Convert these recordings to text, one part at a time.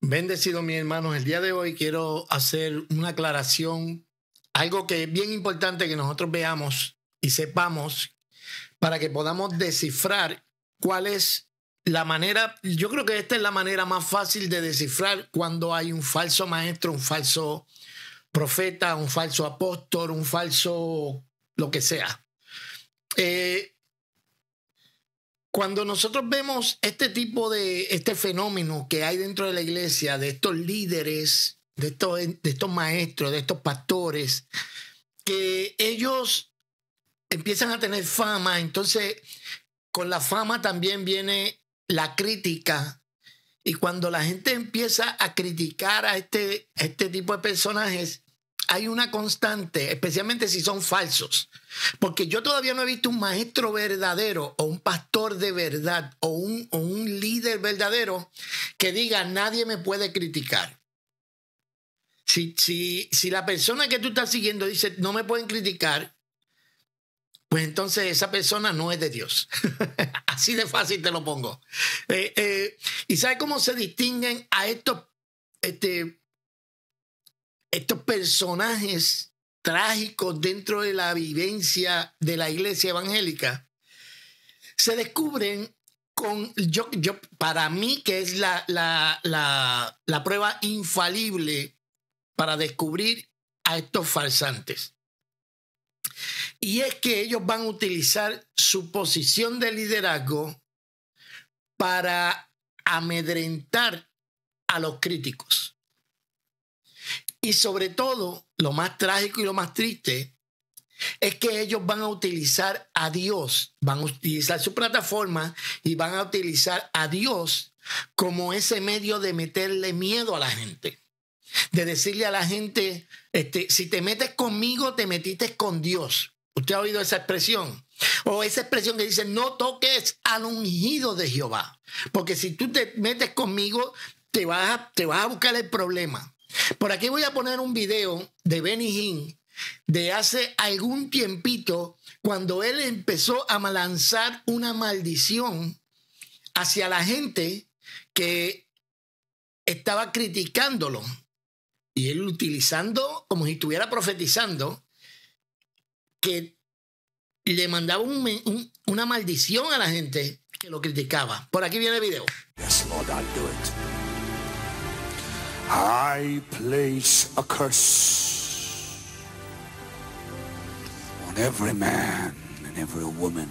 Bendecido, mis hermanos. El día de hoy quiero hacer una aclaración, algo que es bien importante que nosotros veamos y sepamos para que podamos descifrar cuál es la manera, yo creo que esta es la manera más fácil de descifrar cuando hay un falso maestro, un falso profeta, un falso apóstol, un falso lo que sea. Eh, cuando nosotros vemos este tipo de, este fenómeno que hay dentro de la iglesia, de estos líderes, de estos, de estos maestros, de estos pastores, que ellos empiezan a tener fama, entonces con la fama también viene la crítica. Y cuando la gente empieza a criticar a este, a este tipo de personajes, hay una constante, especialmente si son falsos. Porque yo todavía no he visto un maestro verdadero o un pastor de verdad o un, un líder verdadero que diga nadie me puede criticar. Si, si la persona que tú estás siguiendo dice no me pueden criticar, pues entonces esa persona no es de Dios. Así de fácil te lo pongo. Eh, eh, ¿Y sabes cómo se distinguen a estos este, estos personajes trágicos dentro de la vivencia de la iglesia evangélica se descubren con, yo, para mí que es la, la prueba infalible para descubrir a estos falsantes. Y es que ellos van a utilizar su posición de liderazgo para amedrentar a los críticos. Y sobre todo, lo más trágico y lo más triste es que ellos van a utilizar a Dios, van a utilizar su plataforma y van a utilizar a Dios como ese medio de meterle miedo a la gente. De decirle a la gente, este, si te metes conmigo, te metiste con Dios. ¿Usted ha oído esa expresión? O esa expresión que dice, no toques al ungido de Jehová. Porque si tú te metes conmigo, te te vas a buscar el problema. Por aquí voy a poner un video de Benny Hinn de hace algún tiempito, cuando él empezó a lanzar una maldición hacia la gente que estaba criticándolo. Y él utilizando, como si estuviera profetizando, que le mandaba una maldición a la gente que lo criticaba. Por aquí viene el video. I place a curse on every man and every woman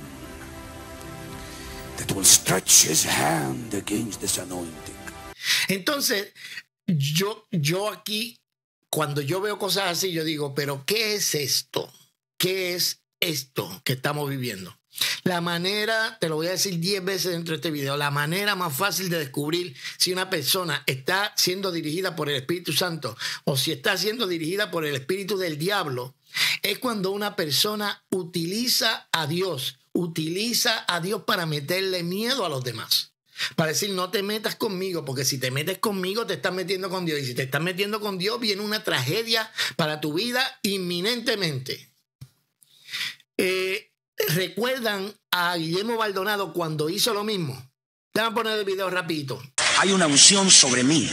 that will stretch his hand against this anointing. Entonces, yo, yo aquí, cuando yo veo cosas así, yo digo, pero ¿qué es esto? ¿Qué es esto que estamos viviendo? La manera, te lo voy a decir 10 veces dentro de este video, la manera más fácil de descubrir si una persona está siendo dirigida por el Espíritu Santo o si está siendo dirigida por el Espíritu del Diablo es cuando una persona utiliza a Dios, utiliza a Dios para meterle miedo a los demás. Para decir, no te metas conmigo, porque si te metes conmigo, te estás metiendo con Dios. Y si te estás metiendo con Dios, viene una tragedia para tu vida inminentemente. Eh, recuerdan a Guillermo Baldonado cuando hizo lo mismo. a poner el video rapidito. Hay una unción sobre mí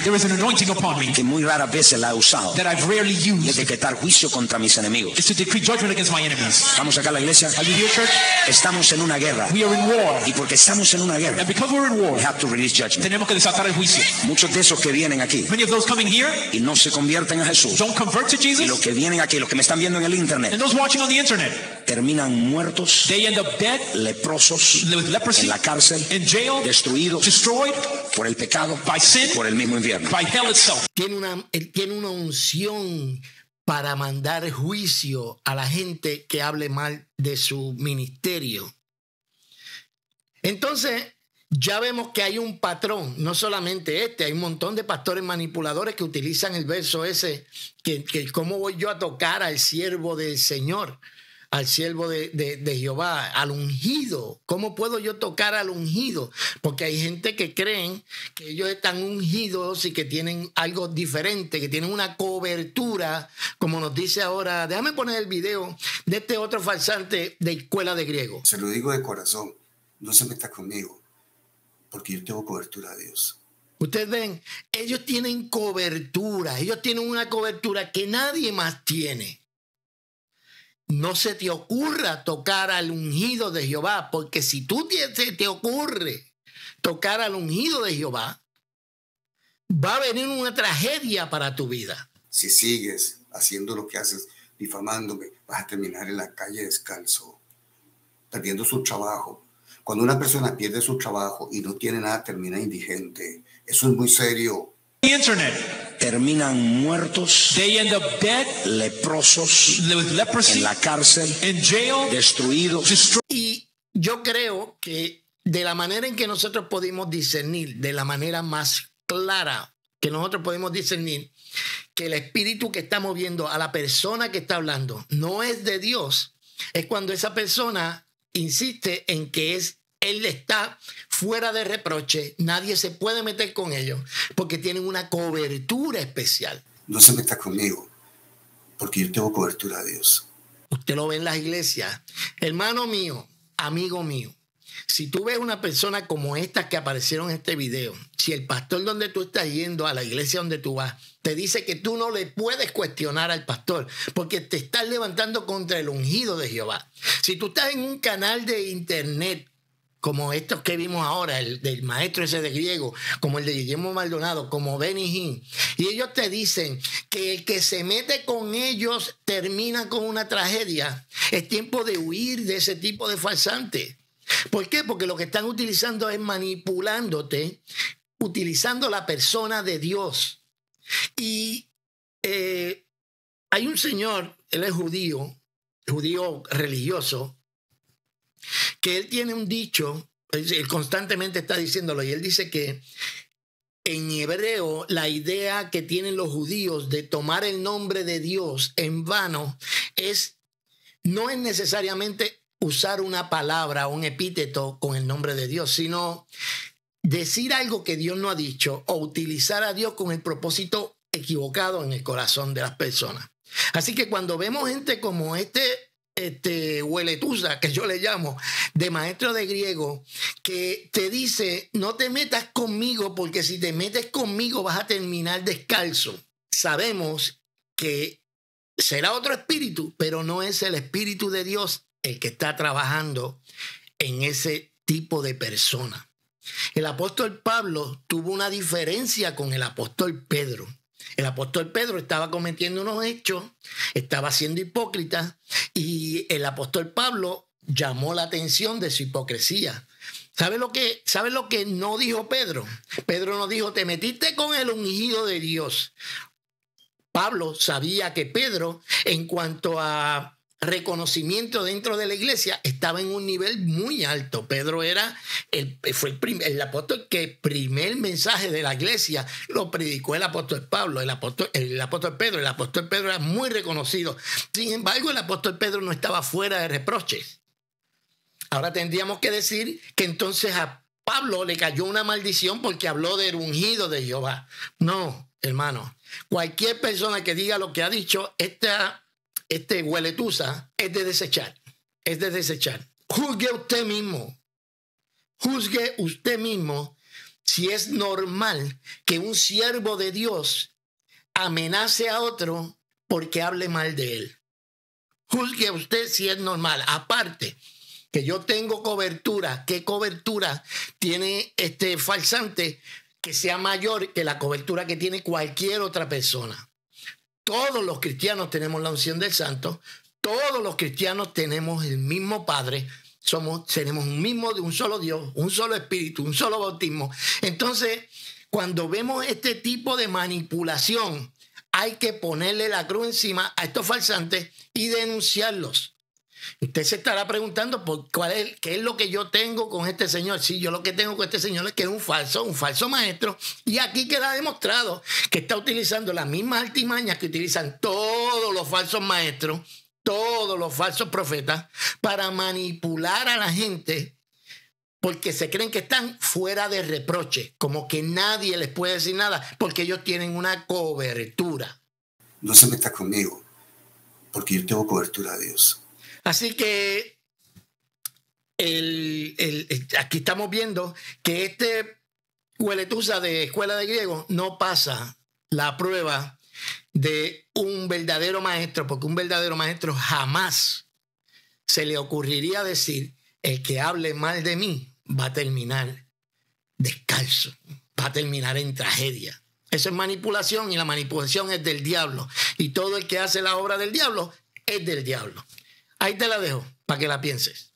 que muy rara vez la he usado. es decretar juicio contra mis enemigos. Vamos acá a la iglesia. Estamos en una guerra. Y porque estamos en una guerra, tenemos que desatar el juicio. Muchos de esos que vienen aquí y no se convierten a Jesús, y los que vienen aquí, los que me están viendo en el internet, terminan muertos, leprosos, en la cárcel, destruidos, por el pecado, por el mismo invierno. Tiene una, tiene una unción para mandar juicio a la gente que hable mal de su ministerio. Entonces, ya vemos que hay un patrón, no solamente este, hay un montón de pastores manipuladores que utilizan el verso ese, que, que cómo voy yo a tocar al siervo del Señor al siervo de, Jehová, al ungido. ¿Cómo puedo yo tocar al ungido? Porque hay gente que creen que ellos están ungidos y que tienen algo diferente, que tienen una cobertura, como nos dice ahora. Déjame poner el video de este otro falsante de escuela de griego. Se lo digo de corazón, no se metas conmigo, porque yo tengo cobertura a Dios. Ustedes ven, ellos tienen cobertura, ellos tienen una cobertura que nadie más tiene no se te ocurra tocar al ungido de Jehová, porque si tú te, te ocurre tocar al ungido de Jehová, va a venir una tragedia para tu vida. Si sigues haciendo lo que haces, difamándome, vas a terminar en la calle descalzo, perdiendo su trabajo. Cuando una persona pierde su trabajo y no tiene nada, termina indigente. Eso es muy serio. Internet terminan muertos, leprosos, en la cárcel, destruidos. Y yo creo que de la manera en que nosotros podemos discernir, de la manera más clara que nosotros podemos discernir, que el espíritu que está moviendo a la persona que está hablando no es de Dios, es cuando esa persona insiste en que es él está fuera de reproche, nadie se puede meter con ellos porque tienen una cobertura especial. No se metas conmigo porque yo tengo cobertura de Dios. Usted lo ve en las iglesias. Hermano mío, amigo mío, si tú ves una persona como estas que aparecieron en este video, si el pastor donde tú estás yendo, a la iglesia donde tú vas, te dice que tú no le puedes cuestionar al pastor porque te estás levantando contra el ungido de Jehová. Si tú estás en un canal de internet como estos que vimos ahora, el del maestro ese de griego, como el de Guillermo Maldonado, como Benny Hinn. Y ellos te dicen que el que se mete con ellos termina con una tragedia. Es tiempo de huir de ese tipo de falsante. ¿Por qué? Porque lo que están utilizando es manipulándote, utilizando la persona de Dios. Y eh, hay un señor, él es judío, judío religioso, que él tiene un dicho, él constantemente está diciéndolo, y él dice que en hebreo la idea que tienen los judíos de tomar el nombre de Dios en vano es, no es necesariamente usar una palabra, un epíteto con el nombre de Dios, sino decir algo que Dios no ha dicho o utilizar a Dios con el propósito equivocado en el corazón de las personas. Así que cuando vemos gente como este este, hueletusa, que yo le llamo, de maestro de griego, que te dice, no te metas conmigo porque si te metes conmigo vas a terminar descalzo. Sabemos que será otro espíritu, pero no es el espíritu de Dios el que está trabajando en ese tipo de persona. El apóstol Pablo tuvo una diferencia con el apóstol Pedro. El apóstol Pedro estaba cometiendo unos hechos, estaba siendo hipócrita y el apóstol Pablo llamó la atención de su hipocresía. ¿Sabes lo, que, ¿Sabe lo que no dijo Pedro? Pedro no dijo, te metiste con el ungido de Dios. Pablo sabía que Pedro, en cuanto a reconocimiento dentro de la iglesia estaba en un nivel muy alto. Pedro era el, fue el, primer, el apóstol que primer mensaje de la iglesia lo predicó el apóstol Pablo, el apóstol, el apóstol Pedro. El apóstol Pedro era muy reconocido. Sin embargo, el apóstol Pedro no estaba fuera de reproches. Ahora tendríamos que decir que entonces a Pablo le cayó una maldición porque habló del ungido de Jehová. No, hermano. Cualquier persona que diga lo que ha dicho, esta este hueletusa, es de desechar. Es de desechar. Juzgue usted mismo. Juzgue usted mismo si es normal que un siervo de Dios amenace a otro porque hable mal de él. Juzgue usted si es normal. Aparte, que yo tengo cobertura. ¿Qué cobertura tiene este falsante que sea mayor que la cobertura que tiene cualquier otra persona? Todos los cristianos tenemos la unción del santo, todos los cristianos tenemos el mismo Padre, somos, tenemos un mismo de un solo Dios, un solo espíritu, un solo bautismo. Entonces, cuando vemos este tipo de manipulación, hay que ponerle la cruz encima a estos falsantes y denunciarlos. Usted se estará preguntando por cuál qué es lo que yo tengo con este señor. si yo lo que tengo con este señor es que es un falso, un falso maestro. Y aquí queda demostrado que está utilizando las mismas artimañas que utilizan todos los falsos maestros, todos los falsos profetas, para manipular a la gente porque se creen que están fuera de reproche, como que nadie les puede decir nada, porque ellos tienen una cobertura. No se metas conmigo, porque yo tengo cobertura de Dios. Así que aquí estamos viendo que este hueletusa de escuela de griego no pasa la prueba de un verdadero maestro, porque un verdadero maestro jamás se le ocurriría decir, el que hable mal de mí va a terminar descalzo, va a terminar en tragedia. Eso es manipulación y la manipulación es del diablo. Y todo el que hace la obra del diablo es del diablo. Ahí te la dejo, para que la pienses.